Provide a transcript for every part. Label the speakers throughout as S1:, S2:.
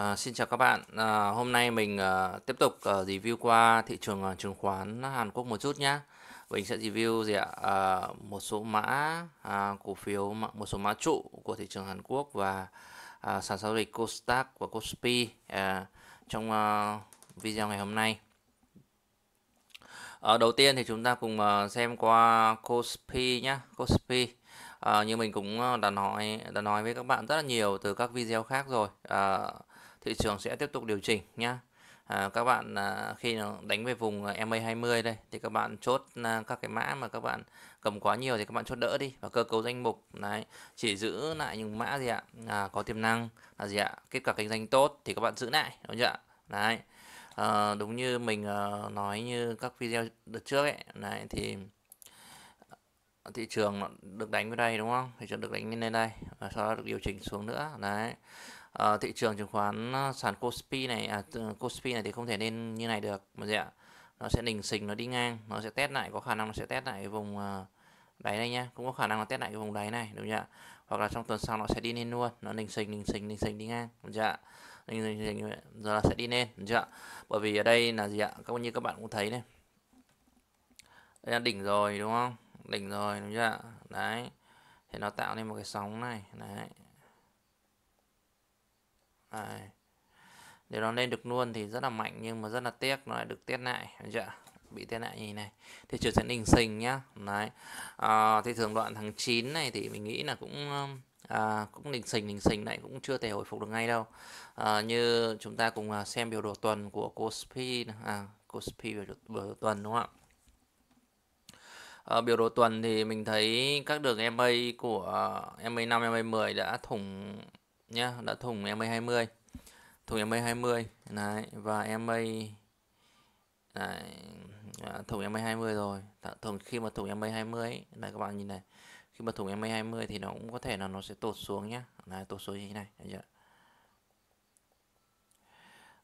S1: À, xin chào các bạn. À, hôm nay mình à, tiếp tục à, review qua thị trường à, chứng khoán Hàn Quốc một chút nhé. Mình sẽ review gì ạ? À, một số mã à, cổ phiếu, một số mã trụ của thị trường Hàn Quốc và à, sàn giao dịch Kosdaq và Kospi à, trong à, video ngày hôm nay. À, đầu tiên thì chúng ta cùng à, xem qua Kospi nhé. Kospi à, như mình cũng đã nói đã nói với các bạn rất là nhiều từ các video khác rồi. À, thị trường sẽ tiếp tục điều chỉnh nhá à, các bạn à, khi đánh về vùng à, MA20 đây thì các bạn chốt à, các cái mã mà các bạn cầm quá nhiều thì các bạn chốt đỡ đi và cơ cấu danh mục này chỉ giữ lại những mã gì ạ à, có tiềm năng là gì ạ kết quả kinh doanh tốt thì các bạn giữ lại đúng chưa đấy à, đúng như mình à, nói như các video đợt trước ấy này thì thị trường được đánh vào đây đúng không thị trường được đánh lên đây và sau đó được điều chỉnh xuống nữa đấy à, thị trường chứng khoán ờ, sàn Kospi này à, Kospi này thì không thể lên như này được mà gì ạ nó sẽ đình sình nó đi ngang nó sẽ test lại có khả năng nó sẽ test lại cái vùng ờ, đáy này nhá cũng có khả năng nó test lại cái vùng đáy này đúng không chưa hoặc là trong tuần sau nó sẽ đi lên luôn nó đình sình đình sình đình sình đi ngang đúng chưa đình sình, sình rồi là sẽ đi lên đúng chưa bởi vì ở đây là gì ạ các như các bạn cũng thấy này đây là đỉnh rồi đúng không đỉnh rồi đúng chưa đấy thì nó tạo nên một cái sóng này đấy Đấy. để nó lên được luôn thì rất là mạnh nhưng mà rất là tiếc nó lại được tiết lại chưa? bị tai lại như này thì chuyển sang đình sình nhá đấy à, thì thường đoạn tháng 9 này thì mình nghĩ là cũng ờ, à, cũng đình sình đình sình lại cũng chưa thể hồi phục được ngay đâu à, như chúng ta cùng à, xem biểu đồ tuần của Kospi à, Kospi biểu đồ, biểu đồ tuần đúng không ạ à, biểu đồ tuần thì mình thấy các đường MA của ma năm, MA10 đã thủng nhá đã thùng MA20 thùng MA20 này và MA đấy, à, thùng MA20 rồi thùng khi mà thùng MA20 ấy, này các bạn nhìn này khi mà thùng MA20 thì nó cũng có thể là nó sẽ tụt xuống nhá này tụt xuống như thế này chưa?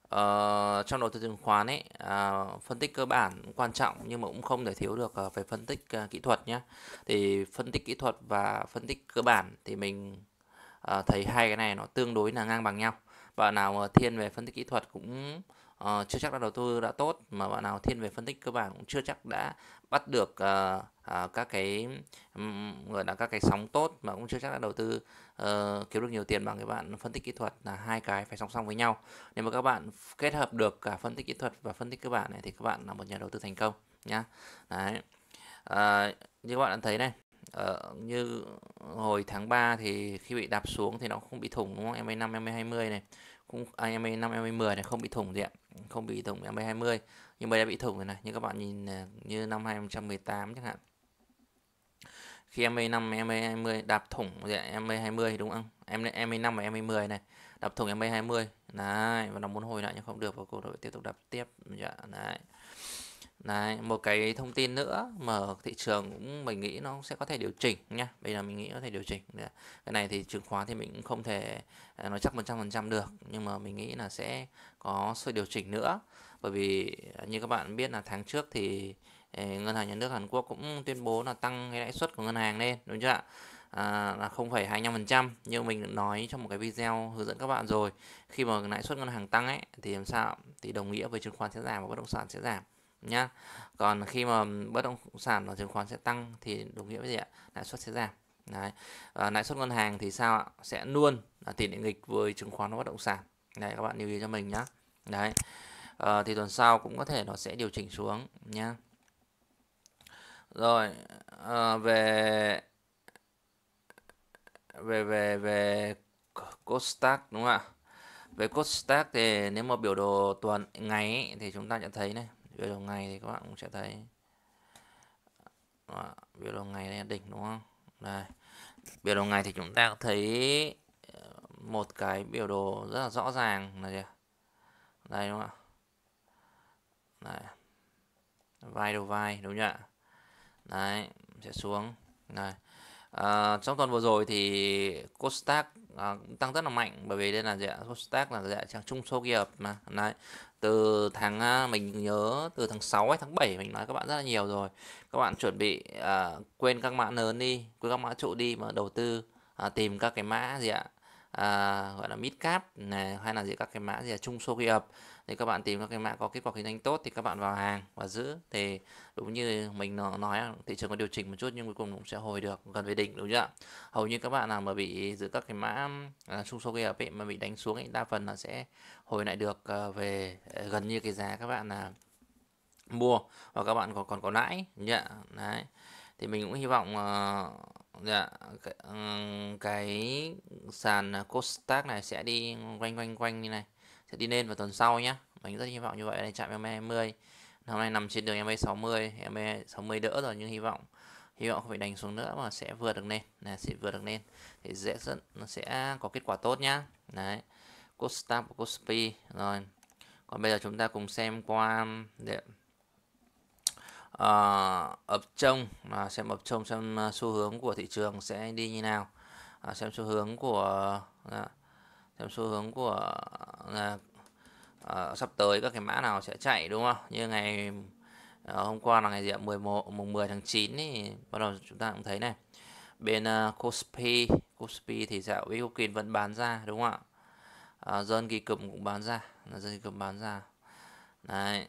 S1: Ờ, trong đầu tư chứng khoán ấy à, phân tích cơ bản quan trọng nhưng mà cũng không thể thiếu được à, về phân tích à, kỹ thuật nhé thì phân tích kỹ thuật và phân tích cơ bản thì mình à, thấy hai cái này nó tương đối là ngang bằng nhau bạn nào thiên về phân tích kỹ thuật cũng uh, chưa chắc đã đầu tư đã tốt mà bạn nào thiên về phân tích cơ bản cũng chưa chắc đã bắt được uh, uh, các cái um, gọi là các cái sóng tốt mà cũng chưa chắc đã đầu tư uh, kiếm được nhiều tiền bằng cái bạn phân tích kỹ thuật là hai cái phải song song với nhau nếu mà các bạn kết hợp được cả phân tích kỹ thuật và phân tích cơ bản này thì các bạn là một nhà đầu tư thành công nhá đấy uh, như các bạn đã thấy này uh, như hồi tháng 3 thì khi bị đạp xuống thì nó không bị thủng đúng không? MA5, MA20 này cũng à, MA5, MA10 này không bị thủng gì ạ không bị thủng MA20 nhưng mà đã bị thủng rồi này như các bạn nhìn như năm 2018 chẳng hạn khi MA5, MA20 đạp thủng gì ạ? MA20 đúng không? em MA5 và MA10 này đạp thủng MA20 này và nó muốn hồi lại nhưng không được và cô đội tiếp tục đạp tiếp dạ này. Đấy, một cái thông tin nữa mà thị trường cũng mình nghĩ nó sẽ có thể điều chỉnh nha bây giờ mình nghĩ có thể điều chỉnh cái này thì chứng khoán thì mình cũng không thể à, nói chắc 100% được nhưng mà mình nghĩ là sẽ có sự điều chỉnh nữa bởi vì à, như các bạn biết là tháng trước thì à, ngân hàng nhà nước Hàn Quốc cũng tuyên bố là tăng cái lãi suất của ngân hàng lên đúng chưa ạ à, là 0,25% như mình nói trong một cái video hướng dẫn các bạn rồi khi mà lãi suất ngân hàng tăng ấy thì làm sao thì đồng nghĩa với chứng khoán sẽ giảm và bất động sản sẽ giảm nhá còn khi mà bất động sản và chứng khoán sẽ tăng thì đồng nghĩa với gì ạ lãi suất sẽ giảm Đấy. À, lãi suất ngân hàng thì sao ạ sẽ luôn là tỷ lệ nghịch với chứng khoán và bất động sản này các bạn lưu ý cho mình nhá đấy à, thì tuần sau cũng có thể nó sẽ điều chỉnh xuống nhá rồi à, về về về về costack đúng không ạ về costack thì nếu mà biểu đồ tuần ngày ấy, thì chúng ta nhận thấy này biểu đồ ngày thì các bạn cũng sẽ thấy đó, biểu đồ ngày đây là đỉnh đúng không đây biểu đồ ngày thì chúng ta thấy ờ, một cái biểu đồ rất là rõ ràng là gì đây đúng không ạ vai đầu vai đúng không ạ? đấy sẽ xuống này à, ờ, trong tuần vừa rồi thì Kostak à, tăng rất là mạnh bởi vì đây là dạng Kostak là dạng trang trung kỳ hợp mà đấy từ tháng mình nhớ từ tháng 6 hay tháng 7 mình nói các bạn rất là nhiều rồi các bạn chuẩn bị à, quên các mã lớn đi quên các mã trụ đi mà đầu tư à, tìm các cái mã gì ạ à, gọi là mid cap này hay là gì các cái mã gì là trung số kỳ ập thì các bạn tìm các cái mã có kết quả kinh doanh tốt thì các bạn vào hàng và giữ thì đúng như mình nói thị trường có điều chỉnh một chút nhưng cuối cùng cũng sẽ hồi được gần về đỉnh đúng chưa hầu như các bạn nào mà bị giữ các cái mã à, xung số kia mà bị đánh xuống ấy, đa phần là sẽ hồi lại được à, về à, gần như cái giá các bạn là mua và các bạn còn còn có lãi nhá đấy thì mình cũng hy vọng uh, dạ cái, um, cái sàn Costark này sẽ đi quanh quanh quanh như này sẽ đi lên vào tuần sau nhé mình rất hy vọng như vậy đây chạm MA 20 hôm nay nằm trên đường MA 60 MA 60 đỡ rồi nhưng hy vọng hy vọng không phải đánh xuống nữa mà sẽ vượt được lên là sẽ vượt được lên thì dễ dẫn nó sẽ có kết quả tốt nhá đấy Costa của Cospi rồi còn bây giờ chúng ta cùng xem qua để uh, ập trông là xem ập trông xem ờ, xu hướng của thị trường sẽ đi như nào à, xem xu hướng của uh, xem xu hướng của là à, sắp tới các cái mã nào sẽ chạy đúng không như ngày à, hôm qua là ngày gì ạ 11 mùng 10 tháng 9 thì bắt đầu chúng ta cũng thấy này bên uh, kospi Cospi thì dạo Bitcoin vẫn bán ra đúng không ạ à, dân kỳ cụm cũng bán ra là dân kỳ cụm bán ra này,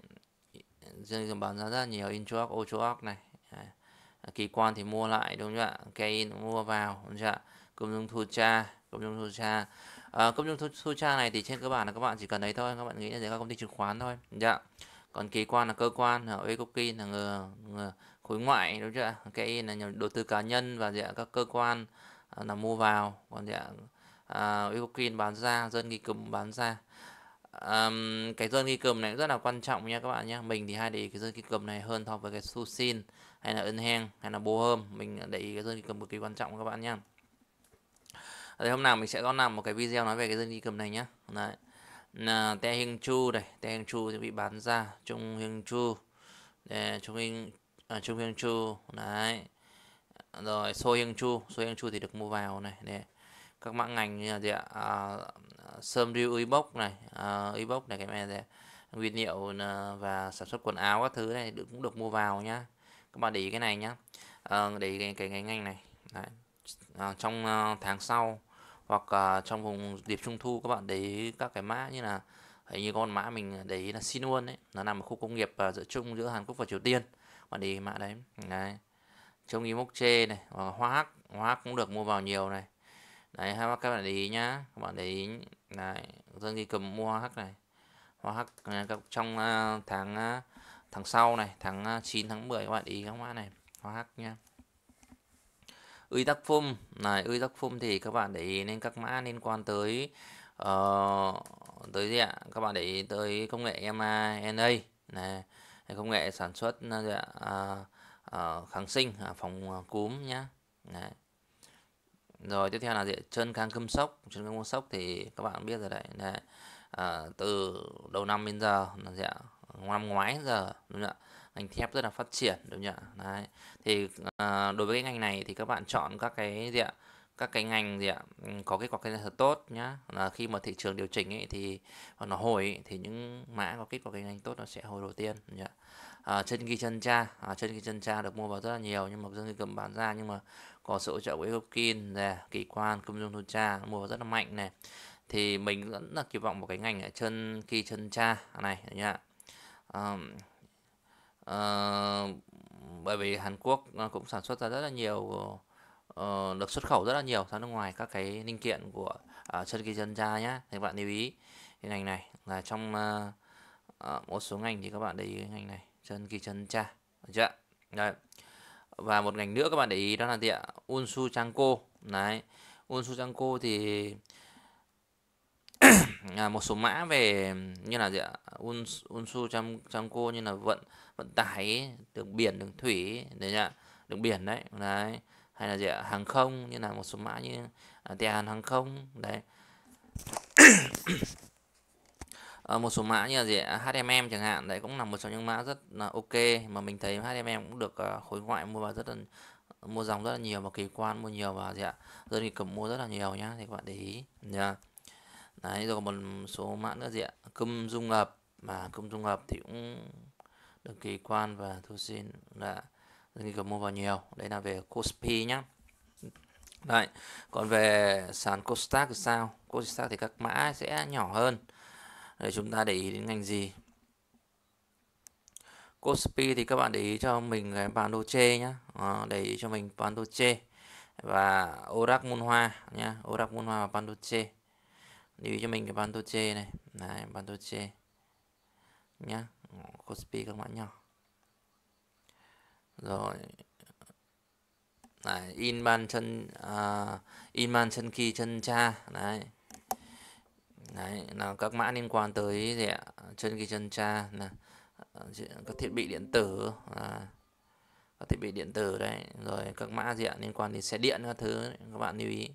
S1: dân kỳ cụm bán ra rất nhiều introc ochoc này à, kỳ quan thì mua lại đúng không ạ cây mua vào đúng không ạ công dung thu cha công dung thu cha à, công chúng Sucha này thì trên cơ bản là các bạn chỉ cần đấy thôi các bạn nghĩ là các công ty chứng khoán thôi dạ còn kỳ quan là cơ quan ở Ecoki là người, người khối ngoại đúng chưa cái là đầu tư cá nhân và dạ các cơ quan ờ, là mua vào còn dạ à, uh, Ecokin bán ra dân nghi cầm bán ra um, cái dân ghi cầm này rất là quan trọng nha các bạn nhé mình thì hay để ý cái dân ghi cầm này hơn so với cái Susin hay là Ân Heng hay là Bohem mình để ý cái dân ghi cầm cực kỳ quan trọng các bạn nhé thì hôm nào mình sẽ có làm một cái video nói về cái dân đi cầm này nhá đấy là te hình chu này te hình chu thì bị bán ra trung hình chu để trung hình à, trung hình chu đấy rồi xôi hình chu xôi hình chu thì được mua vào này để các mã ngành như là gì ạ à, sơm riêu inox này à, bốc này cái này để nguyên liệu à, và sản xuất quần áo các thứ này được cũng được mua vào nhá các bạn để ý cái này nhá à, để ý cái, cái, cái ngành này Đấy. À, trong uh, tháng sau hoặc uh, trong vùng dịp trung thu các bạn để ý các cái mã như là hình như có con mã mình để ý là Sinuan đấy nó nằm ở khu công nghiệp uh, giữa chung giữa Hàn Quốc và Triều Tiên bạn để ý mã đấy đấy trong ý mốc chê này và hoa hắc hoa hắc cũng được mua vào nhiều này đấy hai các bạn để ý nhá các bạn để ý này dân ghi cầm mua hoa hắc này hoa hắc à, trong uh, tháng uh, tháng sau này tháng 9 tháng 10 các bạn để ý các mã này hoa hắc nha ươi tắc phum này ươi tắc phum thì các bạn để ý nên các mã liên quan tới uh, tới gì ạ các bạn để ý tới công nghệ mRNA này công nghệ sản xuất gì Uh, uh, kháng sinh uh, phòng cúm nhá này rồi tiếp theo là gì chân kháng cơm sốc chân kháng cơm sốc thì các bạn biết rồi đấy, này Uh, từ đầu năm đến giờ là gì năm ngoái giờ đúng không ạ ngành thép rất là phát triển đúng không ạ đấy thì à, đối với cái ngành này thì các bạn chọn các cái gì ạ các cái ngành gì ạ ừ, có kết quả kinh doanh thật tốt nhá là khi mà thị trường điều chỉnh ấy thì hoặc nó hồi ấy, thì những mã có kết quả kinh doanh tốt nó sẽ hồi đầu tiên nhá ờ, à, chân ghi ờ, chân cha à, chân ghi chân cha được mua vào rất là nhiều nhưng mà dân ghi cầm bán ra nhưng mà có sự hỗ trợ của Ecokin này kỳ quan công dung thu cha mua vào rất là mạnh này thì mình vẫn là kỳ vọng một cái ngành ở chân ghi chân cha này nhá um, Ờ, bởi vì Hàn Quốc cũng sản xuất ra rất là nhiều uh, được xuất khẩu rất là nhiều sang nước ngoài các cái linh kiện của uh, chất ghi dân ra nhá thì các bạn lưu ý cái ngành này là trong uh, uh, một số ngành thì các bạn để ý cái ngành này chân ghi chân cha được chưa Đấy. và một ngành nữa các bạn để ý đó là gì ạ Unsu Changco này Unsu Changco thì À, một số mã về như là gì ạ unsu trong trong cô như là vận vận tải đường biển đường thủy đấy nhá đường biển đấy đấy hay là gì ạ hàng không như là một số mã như à, tiền hàng không đấy à, một số mã như là gì ạ HMM chẳng hạn đấy cũng là một trong những mã rất là ok mà mình thấy HMM cũng được à, khối ngoại mua vào rất là mua dòng rất là nhiều và kỳ quan mua nhiều và gì ạ dân thì cầm mua rất là nhiều nhá thì các bạn để ý nhá yeah đấy rồi một số mã nữa gì ạ cung dung hợp mà cung dung hợp thì cũng được kỳ quan và thu xin là doanh nghiệp mua vào nhiều đấy là về Cospi nhá Đấy, còn về sàn Costac thì sao? Costac thì các mã sẽ nhỏ hơn. Để chúng ta để ý đến ngành gì? Cospi thì các bạn để ý cho mình cái Pandoche nhá. À, để ý cho mình Pandoche và Orac Môn Hoa nhá, Orac Môn Hoa và Pandoche lưu cho mình cái Bantoche này này Bantoche nhá Cospi các mã nhỏ rồi này in ban chân uh, à, in ban chân kỳ chân cha này này là các mã liên quan tới gì ạ chân kỳ chân cha là các thiết bị điện tử à, các thiết bị điện tử đấy rồi các mã diện liên quan đến xe điện các thứ các bạn lưu ý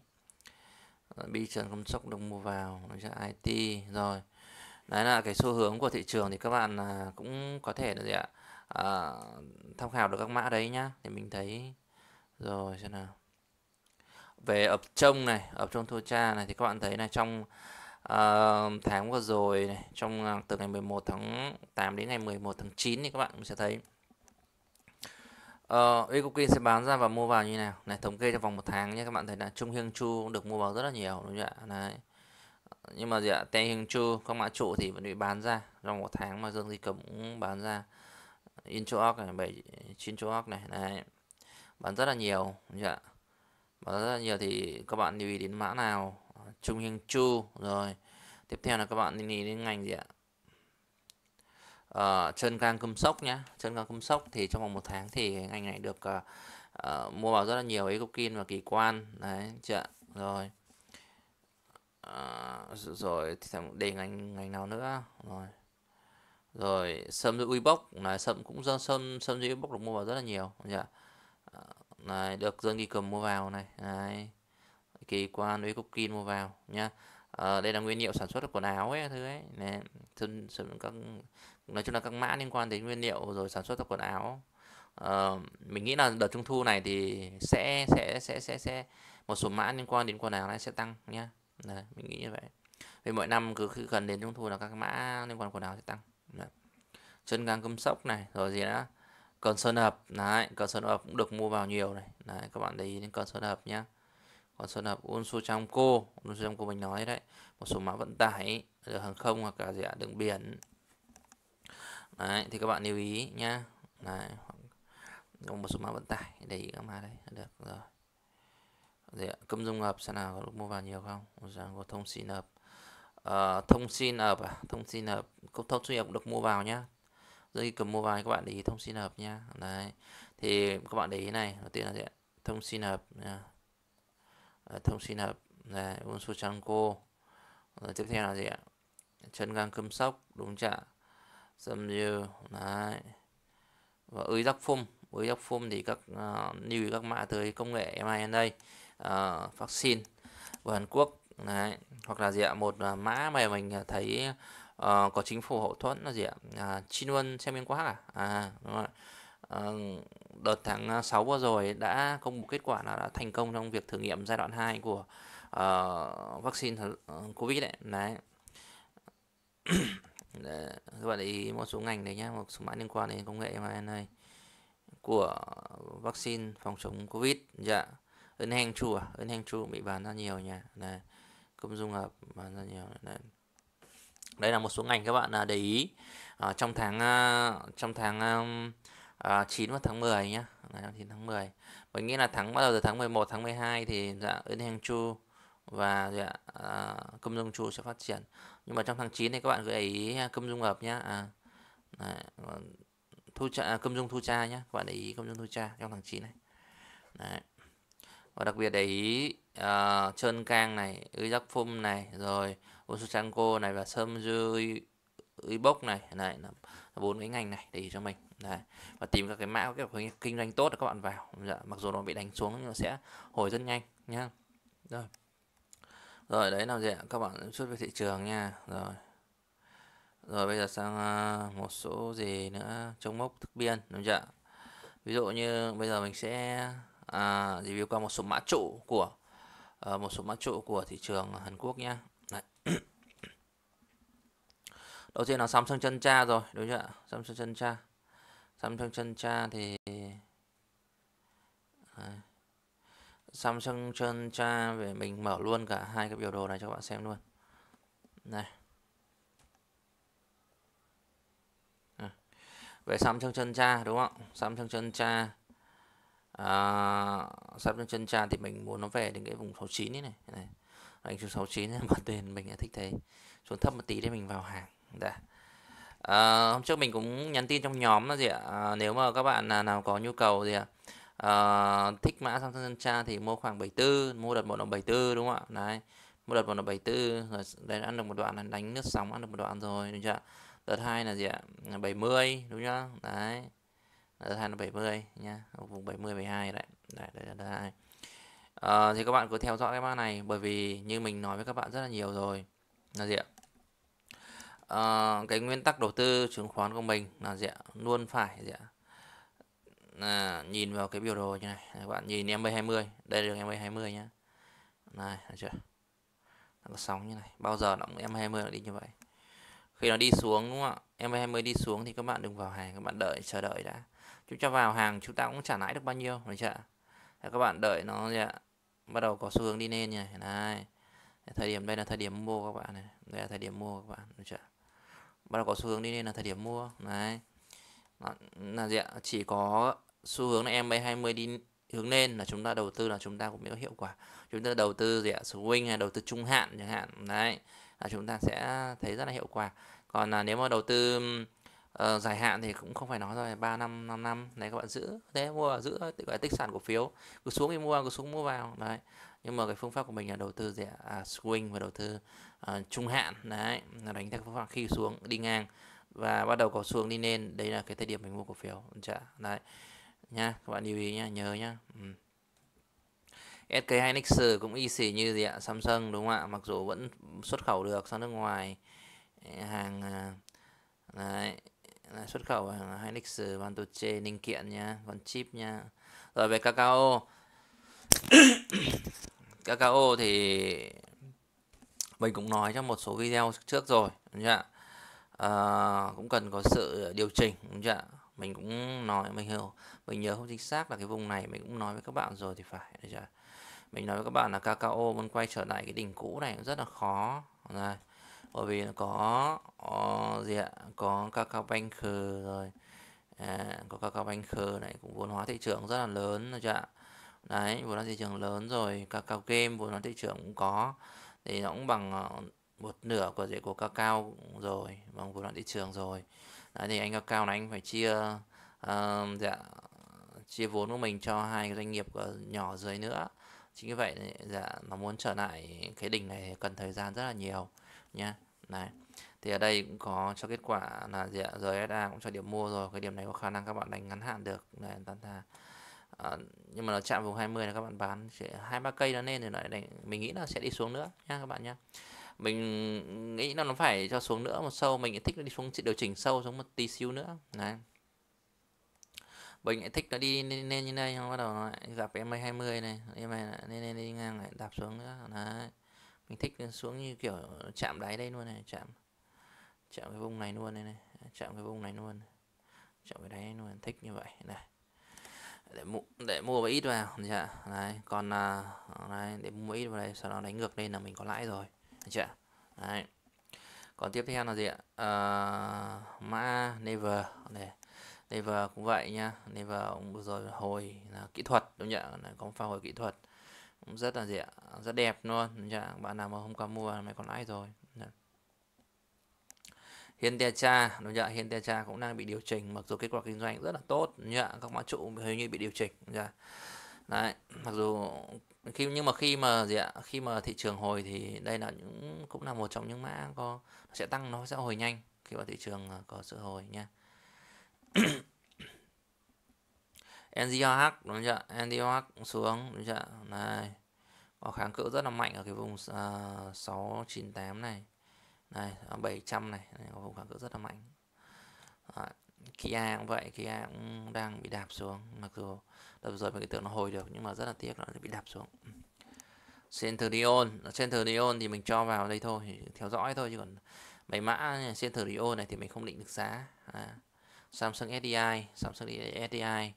S1: Ờ, bi trần công sốc được mua vào IT rồi đấy là cái xu hướng của thị trường thì các bạn à, cũng có thể là gì ạ à, tham khảo được các mã đấy nhá thì mình thấy rồi xem nào về ập trông này ập trông thua cha này thì các bạn thấy là trong uh, tháng vừa rồi này trong à, từ ngày 11 tháng 8 đến ngày 11 tháng 9 thì các bạn sẽ thấy Uh, ờ, Ecoquin sẽ bán ra và mua vào như thế nào này thống kê trong vòng một tháng nhé các bạn thấy là Trung Hiêng Chu cũng được mua vào rất là nhiều đúng không ạ đấy nhưng mà gì ạ Teng Hiêng Chu các mã trụ thì vẫn bị bán ra trong một tháng mà Dương Di Cầm cũng bán ra In Chu Org này bảy chín Chu Org này đấy bán rất là nhiều đúng không ạ bán rất là nhiều thì các bạn lưu ý đến mã nào Trung Hiêng Chu rồi tiếp theo là các bạn lưu ý đến ngành gì ạ uh, chân gang cơm sốc nhá chân gang cơm sốc thì trong vòng một tháng thì anh này được uh, uh, mua vào rất là nhiều ecokin và kỳ quan đấy chưa rồi uh, rồi thì để ngành ngành nào nữa rồi rồi sâm dưới uy bốc là sâm cũng do sâm sâm dưới bốc được mua vào rất là nhiều chưa? này được dân kỳ cầm mua vào này này kỳ quan với cookie mua vào nhá à, đây là nguyên liệu sản xuất quần áo ấy thứ ấy nè sơn sơn các nói chung là các mã liên quan đến nguyên liệu rồi sản xuất ra quần áo uh, mình nghĩ là đợt trung thu này thì sẽ sẽ sẽ sẽ sẽ một số mã liên quan đến quần áo này sẽ tăng nhá Đấy, mình nghĩ như vậy vì mỗi năm cứ khi gần đến trung thu là các mã liên quan quần áo sẽ tăng Đấy. chân gang cơm sốc này rồi gì nữa còn sơn hợp Đấy, còn sơn hợp cũng được mua vào nhiều này Đấy, các bạn để ý đến còn sơn hợp nhá còn sơn hợp unsu trong cô unsu trong cô mình nói đấy một số mã vận tải đường hàng không hoặc cả gì ạ đường biển Đấy, thì các bạn lưu ý nhá. này dùng một số mã vận tải để ý các mã đấy được rồi. Đấy, cơm dung hợp xem nào có lúc mua vào nhiều không? Rằng có thông xin hợp. Ờ, à, thông xin hợp à? Thông xin hợp. Câu thông xin hợp được mua vào nhá. Rồi khi cầm mua vào các bạn để ý thông xin hợp nhá. Đấy. Thì các bạn để ý này, đầu tiên là gì? thông xin hợp nhá. À, thông xin hợp này, Unsuchanko. Rồi tiếp theo là gì ạ? Chân gang cơm sóc, đúng chưa dâm dư đấy và ưới dọc phum ưới dọc phum thì các uh, ờ, ý các mã tới công nghệ mRNA uh, ờ, vaccine của Hàn Quốc đấy hoặc là gì ạ một uh, mã mà mình thấy uh, có chính phủ hậu thuẫn là gì ạ uh, Chinwon Semin Quá à? à đúng rồi uh, đợt tháng 6 vừa rồi đã công bố kết quả là đã thành công trong việc thử nghiệm giai đoạn 2 của uh, vaccine uh, covid đấy, đấy các bạn để ý một số ngành đấy nhé một số mã liên quan đến công nghệ mRNA của vaccine phòng chống covid dạ ấn heng chu à ấn heng bị bán ra nhiều nha này công dung hợp bán ra nhiều này đây là một số ngành các bạn à, để ý à, trong tháng trong tháng à, 9 à, và tháng 10 nhé ngày 9 tháng 10 mình nghĩ là tháng bắt đầu từ tháng 11 tháng 12 thì dạ ấn heng chu và dạ, à, công dung chu sẽ phát triển nhưng mà trong tháng 9 này các bạn gợi ý à, công dung hợp nhá à, ờ, thu trợ à, công dung thu tra nhá các bạn để ý công dung thu tra trong tháng 9 này đấy. và đặc biệt để ý uh, à, trơn cang này ưới giác phum này rồi usuchanko này và sâm dư ưới bốc này này bốn cái ngành này để ý cho mình Đấy. và tìm các cái mã các cái kinh doanh tốt để các bạn vào dạ, mặc dù nó bị đánh xuống nhưng nó sẽ hồi rất nhanh nhá rồi rồi đấy làm gì ạ các bạn xuất về thị trường nha rồi rồi bây giờ sang à, một số gì nữa trong mốc thức biên đúng chưa ví dụ như bây giờ mình sẽ à, review qua một số mã trụ của à, một số mã trụ của thị trường Hàn Quốc nhá đầu tiên là Samsung chân cha rồi đúng chưa Samsung chân cha Samsung chân cha thì đấy. Samsung chân tra về mình mở luôn cả hai cái biểu đồ này cho các bạn xem luôn này ừ. về Samsung chân tra đúng không Samsung chân tra à, Samsung chân tra thì mình muốn nó về đến cái vùng 69 ấy này này anh số 69 bật tiền mình đã thích thế xuống thấp một tí để mình vào hàng đã à, hôm trước mình cũng nhắn tin trong nhóm là gì ạ à, nếu mà các bạn nào có nhu cầu gì ạ à, uh, thích mã Samsung Sơn Tra thì mua khoảng 74 mua đợt một đồng 74 đúng không ạ đấy mua đợt một đồng 74 rồi đây ăn được một đoạn đánh nước sóng ăn được một đoạn rồi đúng chưa đợt hai là gì ạ 70 đúng chưa đấy đợt hai là 70 nhá vùng 70 72 đấy đấy, đấy là đợt hai uh, thì các bạn cứ theo dõi cái mã này bởi vì như mình nói với các bạn rất là nhiều rồi là gì ạ uh, cái nguyên tắc đầu tư chứng khoán của mình là gì ạ luôn phải gì ạ là nhìn vào cái biểu đồ như này các bạn nhìn MB20 đây là đường MB20 nhá này thấy chưa nó có sóng như này bao giờ nó cũng MB20 nó đi như vậy khi nó đi xuống đúng không ạ MB20 đi xuống thì các bạn đừng vào hàng các bạn đợi chờ đợi đã chúng ta vào hàng chúng ta cũng trả lãi được bao nhiêu phải chưa các bạn đợi nó gì ạ bắt đầu có xu hướng đi lên này này thời điểm đây là thời điểm mua các bạn này đây là thời điểm mua các bạn được chưa bắt đầu có xu hướng đi lên là thời điểm mua này là, là gì ạ chỉ có xu hướng là MA20 đi hướng lên là chúng ta đầu tư là chúng ta cũng mới có hiệu quả chúng ta đầu tư gì ạ swing hay đầu tư trung hạn chẳng hạn đấy là chúng ta sẽ thấy rất là hiệu quả còn là nếu mà đầu tư uh, dài hạn thì cũng không phải nói rồi 3 năm 5 năm này các bạn giữ thế mua giữ tự gọi tích sản cổ phiếu cứ xuống thì mua cứ xuống mua vào đấy nhưng mà cái phương pháp của mình là đầu tư gì ạ à, swing và đầu tư uh, trung hạn đấy là đánh theo phương pháp khi xuống đi ngang và bắt đầu có xuống đi lên đấy là cái thời điểm mình mua cổ phiếu dạ, đấy nha các bạn lưu ý nhá nhớ nhá ừ. SK Hynix cũng y xì như gì ạ Samsung đúng không ạ mặc dù vẫn xuất khẩu được sang nước ngoài hàng à, đấy, là xuất khẩu hàng Hynix chế linh kiện nha còn chip nha rồi về Kakao Kakao thì mình cũng nói trong một số video trước rồi đúng chưa? À, cũng cần có sự điều chỉnh đúng chưa? mình cũng nói mình hiểu mình nhớ không chính xác là cái vùng này mình cũng nói với các bạn rồi thì phải được chưa? mình nói với các bạn là Kakao muốn quay trở lại cái đỉnh cũ này cũng rất là khó rồi bởi vì có ờ, gì ạ có Kakao Bank rồi à, có Kakao Bank này cũng vốn hóa thị trường rất là lớn được chưa ạ đấy vốn hóa thị trường lớn rồi Kakao Game vốn hóa thị trường cũng có thì nó cũng bằng ờ, một nửa của dễ của Kakao rồi bằng vốn hóa thị trường rồi Đấy, thì anh cao cao này anh phải chia uh, dạ, chia vốn của mình cho hai cái doanh nghiệp ờ, nhỏ dưới nữa chính vì vậy dạ nó muốn trở lại cái đỉnh này cần thời gian rất là nhiều nhá này thì ở đây cũng có cho kết quả là dạ rồi RSA cũng cho điểm mua rồi cái điểm này có khả năng các bạn đánh ngắn hạn được này tán thà à, nhưng mà nó chạm vùng 20 là các bạn bán sẽ hai ba cây nó lên thì lại mình nghĩ là sẽ đi xuống nữa nha các bạn nhá mình nghĩ là nó phải cho xuống nữa một sâu mình thích nó đi xuống điều chỉnh sâu xuống một tí xíu nữa này mình thích nó đi lên, như đây nó bắt đầu nó gặp em 20 này em này lên lên đi ngang lại đạp xuống nữa đấy mình thích xuống như kiểu chạm đáy đây luôn này chạm chạm cái vùng này luôn này, này. chạm cái vùng này luôn chạm cái đáy luôn thích như vậy này để mua để mua ít vào chưa? Dạ, đấy còn là đấy, để mua ít vào đây sau đó đánh ngược lên là mình có lãi rồi được chưa? Đấy. Còn tiếp theo là gì ạ? Uh, mã never này. Never cũng vậy nha. Never cũng vừa rồi hồi là kỹ thuật đúng không nhỉ? Có pha hồi kỹ thuật. Cũng rất là gì ạ? Rất đẹp luôn đúng không Bạn nào mà không có mua mày còn lãi rồi. Hiên Tia Cha đúng chưa? Hiên Tia Cha cũng đang bị điều chỉnh mặc dù kết quả kinh doanh rất là tốt đúng chưa? Các mã trụ hình như bị điều chỉnh đúng chưa? Đấy, mặc dù khi nhưng mà khi mà gì ạ khi mà thị trường hồi thì đây là những cũng là một trong những mã có sẽ tăng nó sẽ hồi nhanh khi mà thị trường à, có sự hồi nha NGOH đúng chưa NGOH xuống đúng chưa này có kháng cự rất là mạnh ở cái vùng à, uh, 698 này này 700 này, này có vùng kháng cự rất là mạnh Kia cũng vậy Kia cũng đang bị đạp xuống mặc dù đợt rồi mình tưởng nó hồi được nhưng mà rất là tiếc nó bị đạp xuống Centurion Centurion thì mình cho vào đây thôi theo dõi thôi chứ còn mấy mã Centurion này thì mình không định được giá à, Samsung SDI Samsung SDI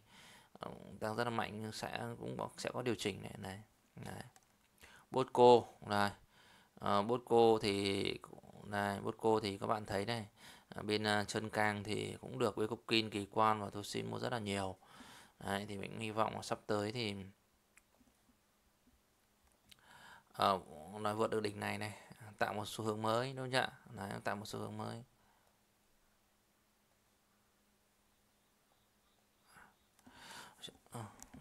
S1: đang rất là mạnh sẽ cũng sẽ có điều chỉnh này này, này. Botco này à, Botco thì này Botco thì các bạn thấy này Ờ, bên chân ờ, cang thì cũng được với Gokin kỳ quan và tôi xin mua rất là nhiều Đấy, thì mình hy vọng sắp tới thì à, nói vượt được đỉnh này này tạo một xu hướng mới đúng không ạ tạo một xu hướng mới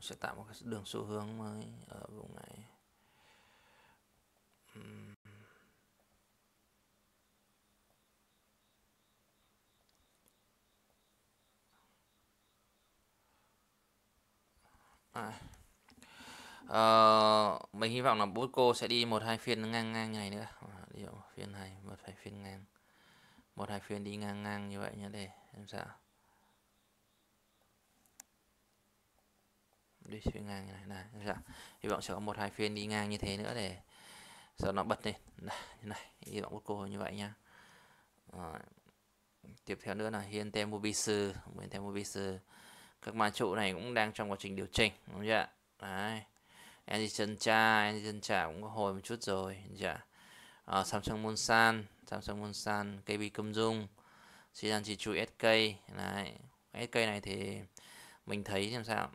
S1: sẽ tạo một cái đường xu hướng mới ở vùng này uhm. à. Ờ, mình hy vọng là Bút cô sẽ đi một hai phiên ngang ngang ngày nữa à, ờ, liệu phiên này một hai phiên ngang một hai phiên đi ngang ngang như vậy nhé để em sao đi xuyên ngang như này này dạ. hy vọng sẽ có một hai phiên đi ngang như thế nữa để sau nó bật lên này, như này hy vọng Bút cô như vậy nhá à. tiếp theo nữa là hiên temobisu hiên temobisu các mã trụ này cũng đang trong quá trình điều chỉnh đúng chưa đấy Andy chân cha Andy chân trả cũng có hồi một chút rồi đúng chưa à, Samsung Monsan Samsung Monsan KB Công Dung Sinan Chi Chu SK này, SK này thì mình thấy làm sao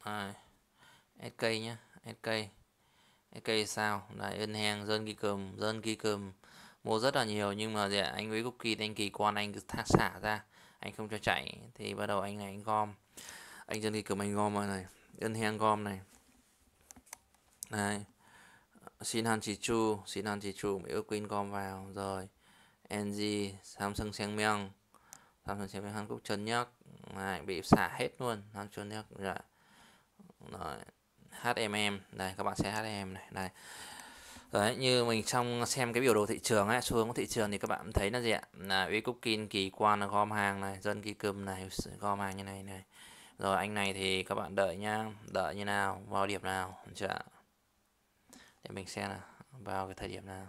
S1: à, SK nhá SK SK sao lại ngân hàng dân ghi cầm dân ghi cầm mua rất là nhiều nhưng mà gì ạ? Dạ, anh với kỳ anh kỳ quan anh cứ thả xả ra anh không cho chạy thì bắt đầu anh này anh gom anh chân kỳ cầm anh gom này ngân hàng gom này này xin han chỉ chu xin han chỉ chu mỹ queen gom vào rồi ng samsung xem myung samsung xem myung hàn quốc chân nhắc này bị xả hết luôn hàn chân nhắc dạ. rồi rồi hmm đây các bạn sẽ hmm này này Đấy, như mình trong xem cái biểu đồ thị trường ấy, xu hướng của thị trường thì các bạn thấy là gì ạ? Là Wicokin kỳ quan là gom hàng này, dân kỳ cơm này, gom hàng như này này. Rồi anh này thì các bạn đợi nhá, đợi như nào, vào điểm nào, được chưa ạ? Để mình xem nào, vào cái thời điểm nào.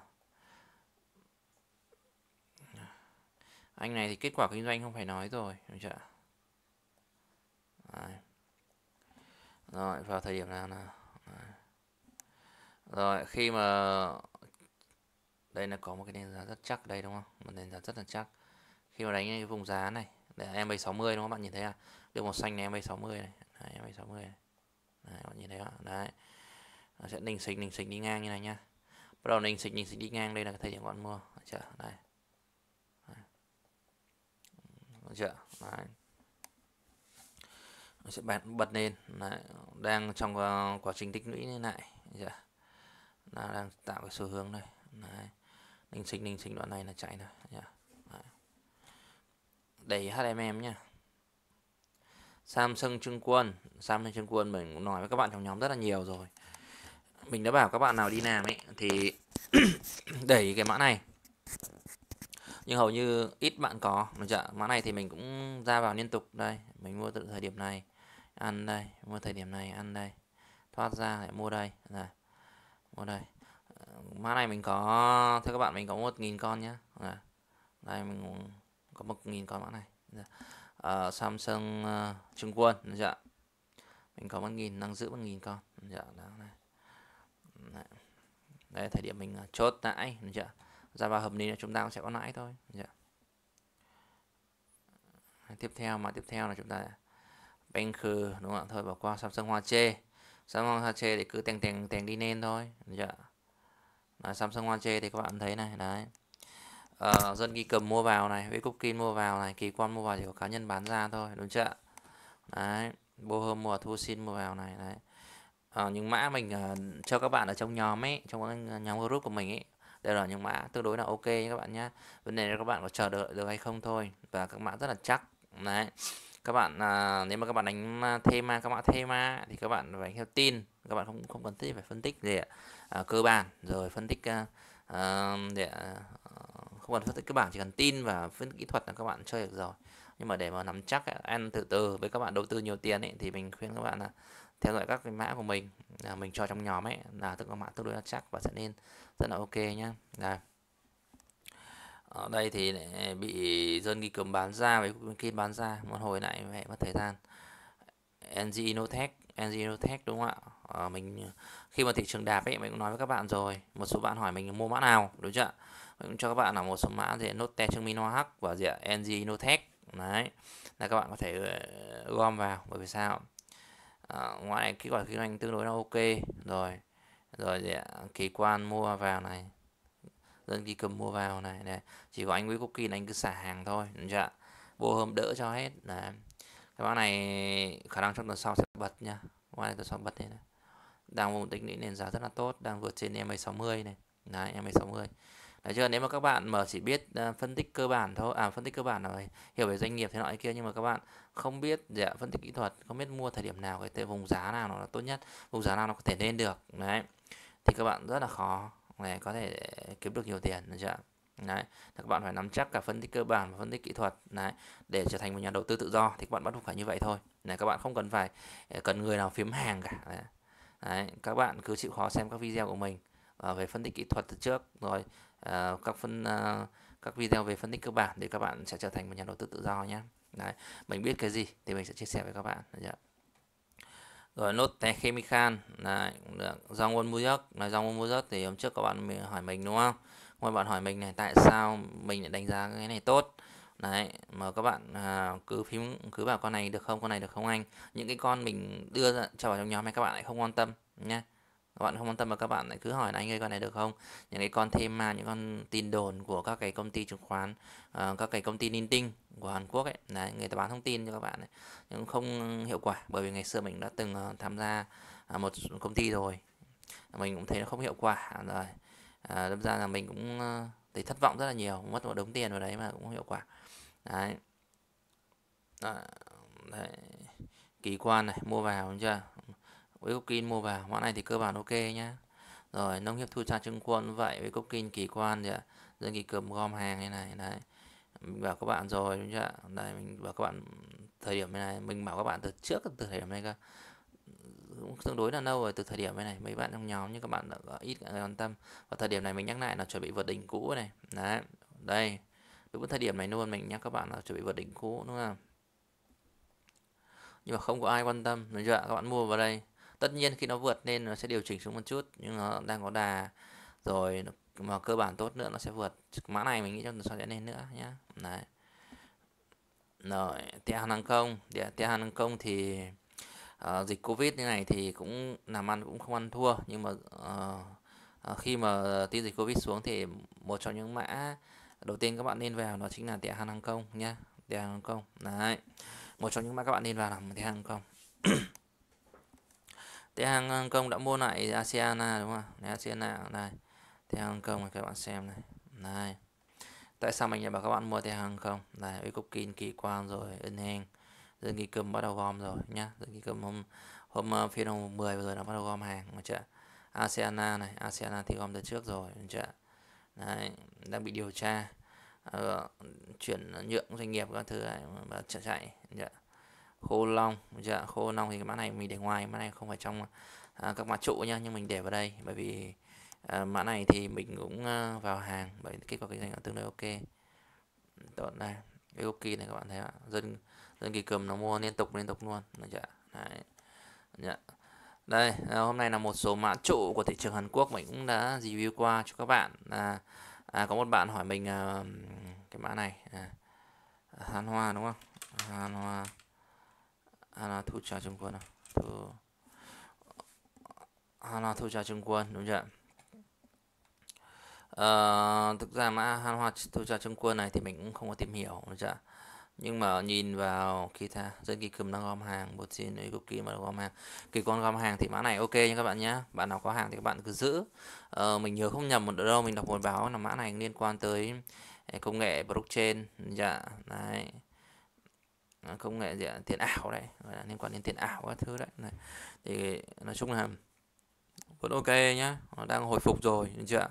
S1: Anh này thì kết quả kinh doanh không phải nói rồi, được chưa ạ? Rồi, vào thời điểm nào nào? rồi khi mà đây là có một cái nền giá rất chắc đây đúng không một nền giá rất là chắc khi mà đánh cái vùng giá này để em 60 đúng không bạn nhìn thấy à được một xanh này em bảy sáu mươi này em bảy sáu mươi này bạn nhìn thấy không đấy nó sẽ đình xịch đình xịch đi ngang như này nhá bắt đầu đình xịch đình xịch đi ngang đây là cái thời điểm bạn mua được chưa đây được chưa đấy nó sẽ bật lên đấy. đang trong à, quá trình tích lũy lại dạ nó đang tạo cái xu hướng này Đấy. đinh sinh đinh sinh đoạn này là chạy rồi nhá đẩy HMM nhá Samsung trưng Quân Samsung trưng Quân mình cũng nói với các bạn trong nhóm rất là nhiều rồi mình đã bảo các bạn nào đi làm ấy thì đẩy cái mã này nhưng hầu như ít bạn có đúng chưa? Dạ, mã này thì mình cũng ra vào liên tục đây mình mua từ thời điểm này ăn đây mua thời điểm này ăn đây thoát ra lại mua đây rồi dạ ở đây ờ, mã này mình có thưa các bạn mình có một nghìn con nhé, đây. mình có một nghìn con mã này ở dạ. uh, ờ, Samsung uh, Trung Quân dạ mình có một nghìn đang giữ một nghìn con dạ đó này thời điểm mình chốt lãi dạ ra vào hợp lý là chúng ta cũng sẽ có lãi thôi dạ tiếp theo mà tiếp theo là chúng ta banker đúng không ạ thôi bỏ qua Samsung Hoa Chê Samsung HC thì cứ tèn tèn tèn đi lên thôi được chưa? Là Samsung HC thì các bạn thấy này đấy uh, dân ghi cầm mua vào này với cookie mua vào này kỳ quan mua vào chỉ có cá nhân bán ra thôi đúng chưa đấy bohem mua thu xin mua vào này đấy uh, những mã mình uh, cho các bạn ở trong nhóm ấy trong nhóm group của mình ấy đây là những mã tương đối là ok các bạn nhé vấn đề là các bạn có chờ đợi được hay không thôi và các mã rất là chắc đấy các bạn à, nếu mà các bạn đánh à, thema các bạn thema thì các bạn phải theo tin các bạn không không cần thiết phải phân tích gì ạ à, cơ bản rồi phân tích à, để à, à, không cần phân tích cơ bản chỉ cần tin và phân tích kỹ thuật là các bạn chơi được rồi nhưng mà để mà nắm chắc ăn từ từ với các bạn đầu tư nhiều tiền ấy, thì mình khuyên các bạn là theo dõi các cái mã của mình à, mình cho trong nhóm ấy là tức là mã tương đối là chắc và sẽ nên rất là ok nhá. Đây ở đây thì bị dân nghi cầm bán ra với kia bán ra một hồi lại mẹ mất thời gian NG Inotech NG Inotech đúng không ạ à, mình khi mà thị trường đạp ấy mình cũng nói với các bạn rồi một số bạn hỏi mình mua mã nào đúng chưa mình cũng cho các bạn là một số mã gì Note chứng minh OH và gì NG Inotech đấy là các bạn có thể ờ, gom vào bởi vì sao à, ngoài này kết quả kinh doanh tương đối là ok rồi rồi gì ạ? kỳ quan mua vào này dân đi cầm mua vào này này chỉ có anh quý cookie là anh cứ xả hàng thôi đúng chưa vô hôm đỡ cho hết là cái mã này khả năng trong tuần sau sẽ bật nha qua tuần sau bật này, này. đang vùng tích lũy nền giá rất là tốt đang vượt trên EMA 60 này đấy EMA 60 Đấy chưa? Nếu mà các bạn mà chỉ biết uh, phân tích cơ bản thôi, à phân tích cơ bản rồi, hiểu về doanh nghiệp thế loại kia nhưng mà các bạn không biết dạ, phân tích kỹ thuật, không biết mua thời điểm nào cái vùng giá nào nó là tốt nhất, vùng giá nào nó có thể lên được. Đấy. Thì các bạn rất là khó để có thể kiếm được nhiều tiền được chưa Đấy, các bạn phải nắm chắc cả phân tích cơ bản và phân tích kỹ thuật Đấy, để trở thành một nhà đầu tư tự do thì các bạn bắt buộc phải như vậy thôi Này các bạn không cần phải ờ, cần người nào phím hàng cả Đấy. Đấy, các bạn cứ chịu khó xem các video của mình ờ, về phân tích kỹ thuật từ trước rồi à, các phân à, các video về phân tích cơ bản để các bạn sẽ trở thành một nhà đầu tư tự do nhé Đấy, mình biết cái gì thì mình sẽ chia sẻ với các bạn. Được chưa? rồi nốt té chemical này cũng được dòng ôn muzak là dòng ôn muzak thì hôm trước các bạn mình hỏi mình đúng không các bạn hỏi mình này tại sao mình lại đánh giá cái này tốt đấy mà các bạn à, cứ phím cứ bảo con này được không con này được không anh những cái con mình đưa ra cho vào trong nhóm này các bạn lại không quan tâm nhé các bạn không quan tâm mà các bạn lại cứ hỏi là anh ơi con này được không những cái con thêm mà những con tin đồn của các cái công ty chứng khoán uh, các cái công ty ninh tinh của Hàn Quốc ấy là người ta bán thông tin cho các bạn ấy nhưng không hiệu quả bởi vì ngày xưa mình đã từng uh, tham gia uh, một công ty rồi mình cũng thấy nó không hiệu quả rồi à, đâm ra là mình cũng ờ, thấy thất vọng rất là nhiều mất một đống tiền vào đấy mà cũng không hiệu quả đấy, à, đấy. kỳ quan này mua vào đúng chưa Wicopkin mua vào mã này thì cơ bản ok nhá rồi nông nghiệp thu tra chứng quân vậy Wicopkin kỳ quan gì ạ dân kỳ cầm gom hàng như này đấy mình bảo các bạn rồi đúng chưa đây mình bảo các bạn thời điểm này mình bảo các bạn từ trước từ thời điểm này cơ tương đối là lâu rồi từ thời điểm này mấy bạn trong nhóm như các bạn đã ít quan tâm và thời điểm này mình nhắc lại là chuẩn bị vượt đỉnh cũ này đấy đây với thời điểm này luôn mình nhắc các bạn là chuẩn bị vượt đỉnh cũ đúng không nhưng mà không có ai quan tâm đúng chưa các bạn mua vào đây tất nhiên khi nó vượt lên nó sẽ điều chỉnh xuống một chút nhưng nó đang có đà rồi mà cơ bản tốt nữa nó sẽ vượt mã này mình nghĩ trong tuần sau sẽ lên nữa nhá này rồi tia hàng công dạ, tia hàng công thì uh, dịch covid như này thì cũng làm ăn cũng không ăn thua nhưng mà uh, khi mà tin dịch covid xuống thì một trong những mã đầu tiên các bạn nên vào đó chính là tia hàng công nhá tia hàng công đấy một trong những mã các bạn nên vào là tia hàng công thì hàng Hồng Kông đã mua lại Asiana đúng không? Này ASEAN này. Thì hàng Hồng Kông này các bạn xem này. Này. Tại sao mình lại bảo các bạn mua thì hàng Hồng Kông? Này, Ucokin kỳ quan rồi, Ân Hàng. Dân kỳ cơm bắt đầu gom rồi nhá. Dân kỳ cơm hôm hôm ờ, phiên hôm 10 rồi nó bắt đầu gom hàng mà chưa? Asiana này, Asiana thì gom từ trước rồi, chưa? Đấy, đang bị điều tra. À, chuyển nhượng doanh nghiệp các thứ này mà chạy chạy. Chưa? khô long dạ khô long thì cái mã này mình để ngoài mã này không phải trong à, các mã trụ nha nhưng mình để vào đây bởi vì à, mã này thì mình cũng à, vào hàng bởi kết quả kinh doanh tương đối ok tốt này cái cookie này các bạn thấy ạ dân dân kỳ cầm nó mua liên tục liên tục luôn dạ chưa đấy dạ. đây à, hôm nay là một số mã trụ của thị trường Hàn Quốc mình cũng đã review qua cho các bạn à, à, có một bạn hỏi mình à, cái mã này à, Hàn Hoa đúng không Hàn Hoa Hana thu trả chứng quân à? thu Hana thu trả chứng quân đúng chưa à, thực ra mã Hana hoa thu trả chứng quân này thì mình cũng không có tìm hiểu đúng chưa nhưng mà nhìn vào khi ta dân kỳ cầm đang gom hàng bột xin ấy cực kỳ mà gom hàng kỳ con gom hàng thì mã này ok nha các bạn nhé bạn nào có hàng thì các bạn cứ giữ ờ, mình nhớ không nhầm một đâu mình đọc một báo là mã này liên quan tới ờ, công nghệ blockchain dạ đấy công nghệ gì tiền ảo đấy liên quan đến tiền ảo các thứ đấy này. thì nói chung là vẫn ok nhá nó đang hồi phục rồi được chưa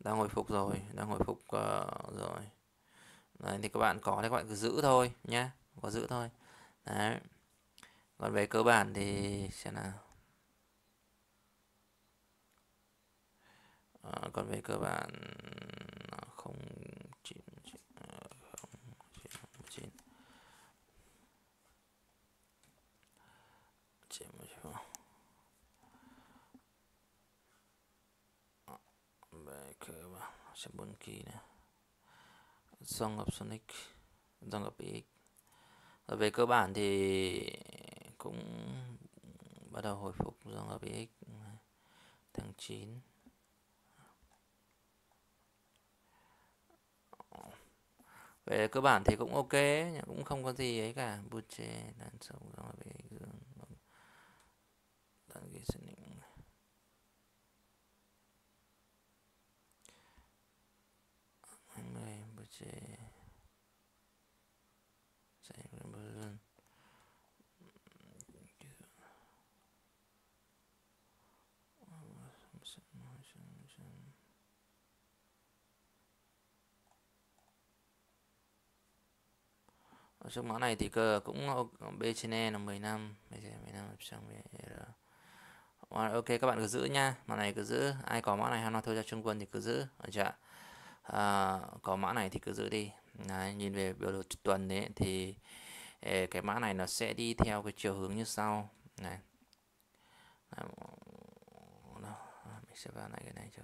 S1: đang hồi phục rồi đang hồi phục uh, rồi đấy, thì các bạn có thì các bạn cứ giữ thôi nhá có giữ thôi đấy còn về cơ bản thì sẽ là à, còn về cơ bản không 잠시만 Backcover sẽ bốn kỳ nè dòng hợp Sonic dòng hợp X Rồi về cơ bản thì cũng bắt đầu hồi phục dòng hợp X tháng 9 về cơ bản thì cũng ok cũng không có gì ấy cả butche đàn sầu dòng hợp X listening. Người buổi chiều sẽ bơi lên. ở trong mã này thì cơ cũng ờ, B trên E là 15 bây giờ 15 xong về R Ờ, ok các bạn cứ giữ nha mã này cứ giữ ai có mã này hay nó thôi ra trung quân thì cứ giữ dạ à, có mã này thì cứ giữ đi Đấy, nhìn về biểu đồ tuần đấy thì cái mã này nó sẽ đi theo cái chiều hướng như sau này mình sẽ vào lại cái này cho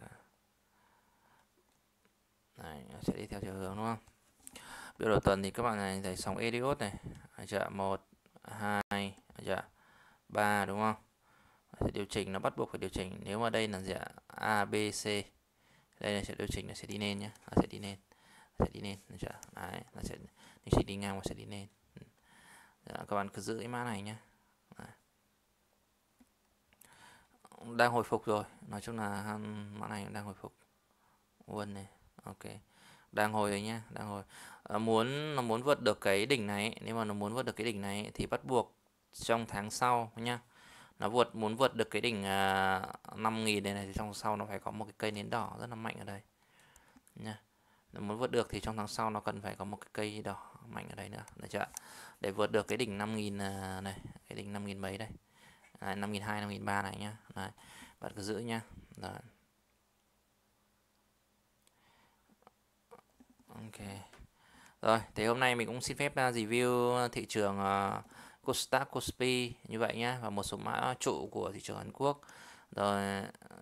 S1: này nó sẽ đi theo chiều hướng đúng không biểu đồ tuần thì các bạn này thấy sóng Eliot này chợ một hai chợ ba đúng không sự điều chỉnh nó bắt buộc phải điều chỉnh nếu mà đây là gì ạ a b c đây là sẽ điều chỉnh nó sẽ đi lên nhá nó sẽ đi lên nó sẽ đi lên được chưa đấy nó sẽ nó sẽ đi ngang và sẽ đi lên ừ. dạ, các bạn cứ giữ cái mã này nhá đang hồi phục rồi nói chung là mã này đang hồi phục quân này ok đang hồi rồi nhá đang hồi à, muốn nó muốn vượt được cái đỉnh này nếu mà nó muốn vượt được cái đỉnh này thì bắt buộc trong tháng sau nhá nó vượt muốn vượt được cái đỉnh à, 5.000 này thì trong sau nó phải có một cái cây nến đỏ rất là mạnh ở đây nha muốn vượt được thì trong tháng sau nó cần phải có một cái cây đỏ mạnh ở đây nữa được chưa để vượt được cái đỉnh 5.000 à, này cái đỉnh 5.000 mấy đây à, 5.200 5.300 này nhá này bạn cứ giữ nhá Đấy. ok rồi thì hôm nay mình cũng xin phép à, review thị trường uh, Kosdaq, Kospi như vậy nhé và một số mã trụ của thị trường Hàn Quốc rồi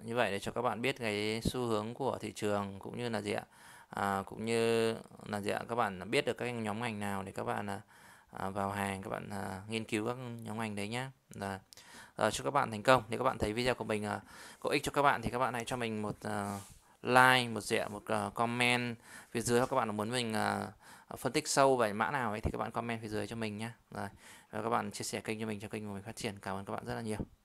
S1: như vậy để cho các bạn biết cái xu hướng của thị trường cũng như là gì ạ à, cũng như là gì ạ các bạn biết được các nhóm ngành nào để các bạn à, à vào hàng các bạn à, nghiên cứu các nhóm ngành đấy nhé rồi à, chúc các bạn thành công nếu các bạn thấy video của mình à, có ích cho các bạn thì các bạn hãy cho mình một à, like một dẹo một uh, comment phía dưới hoặc các bạn muốn mình uh, phân tích sâu về mã nào ấy thì các bạn comment phía dưới cho mình nhé rồi các bạn chia sẻ kênh cho mình cho kênh của mình phát triển cảm ơn các bạn rất là nhiều